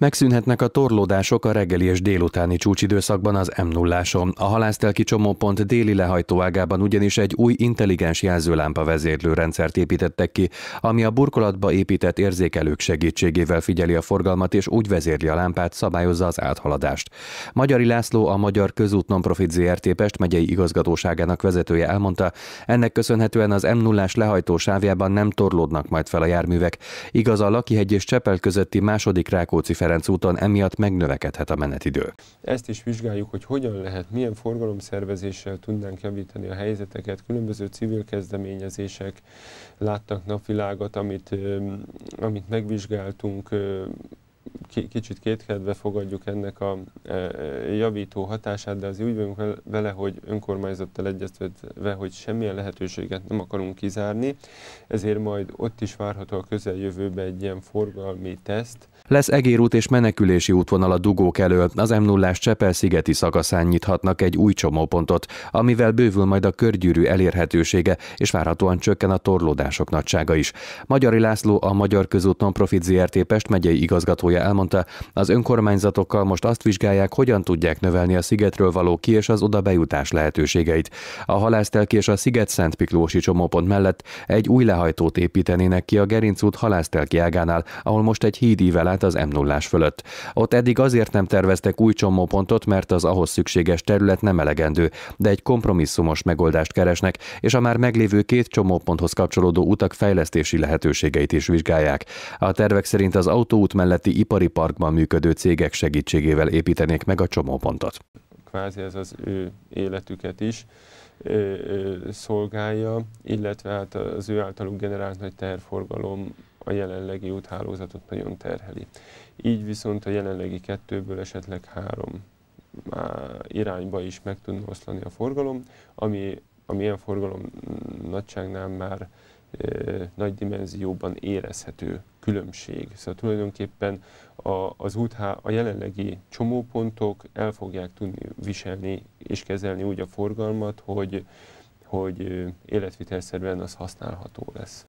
Megszűnhetnek a torlódások a reggeli és délutáni csúcsidőszakban az m 0 A halásztelki csomópont déli lehajtóágában ugyanis egy új intelligens jelzőlámpa vezérlő rendszert építettek ki, ami a burkolatba épített érzékelők segítségével figyeli a forgalmat és úgy vezérli a lámpát, szabályozza az áthaladást. Magyari László a Magyar Közút Nonprofit ZRT Pest megyei igazgatóságának vezetője elmondta, ennek köszönhetően az m 0 lehajtó sávjában nem torlódnak majd fel a járművek. Igaz a Lakihegy és Csepel közötti második Rákóczi Ferenc úton emiatt megnövekedhet a menetidő. Ezt is vizsgáljuk, hogy hogyan lehet, milyen forgalomszervezéssel tudnánk javítani a helyzeteket. Különböző civil kezdeményezések láttak napvilágot, amit, amit megvizsgáltunk, kicsit kétkedve fogadjuk ennek a e, e, javító hatását, de az úgy vagyunk vele, hogy önkormányzattal egyeztetve, hogy semmilyen lehetőséget nem akarunk kizárni, ezért majd ott is várható a közeljövőbe egy ilyen forgalmi teszt. Lesz egérút és menekülési útvonal a dugók elől, az m 0 Csepel-szigeti szakaszán nyithatnak egy új csomópontot, amivel bővül majd a körgyűrű elérhetősége, és várhatóan csökken a torlódások nagysága is. Magyari László a Magyar Közút Nonprofit ZRT Pest megyei igazgatója elmondta, mondta, az önkormányzatokkal most azt vizsgálják, hogyan tudják növelni a szigetről való ki és az oda bejutás lehetőségeit. A halásztelki és a Sziget-Szent Piklósi csomópont mellett egy új lehajtót építenének ki a Gerincút halásztelki ágánál, ahol most egy híd ível át az m 0 fölött. Ott eddig azért nem terveztek új csomópontot, mert az ahhoz szükséges terület nem elegendő, de egy kompromisszumos megoldást keresnek, és a már meglévő két csomóponthoz kapcsolódó utak fejlesztési lehetőségeit is vizsgálják. A tervek szerint az autóút melletti ipari Valley Parkban működő cégek segítségével építenék meg a csomópontot. Kvázi ez az ő életüket is szolgálja, illetve hát az ő általuk generált nagy teherforgalom a jelenlegi úthálózatot nagyon terheli. Így viszont a jelenlegi kettőből esetleg három irányba is meg tudna oszlani a forgalom, ami, a milyen forgalom nagyságnál már nagy dimenzióban érezhető különbség. Szóval tulajdonképpen a, az útha a jelenlegi csomópontok el fogják tudni viselni és kezelni úgy a forgalmat, hogy, hogy életvitelszerűen az használható lesz.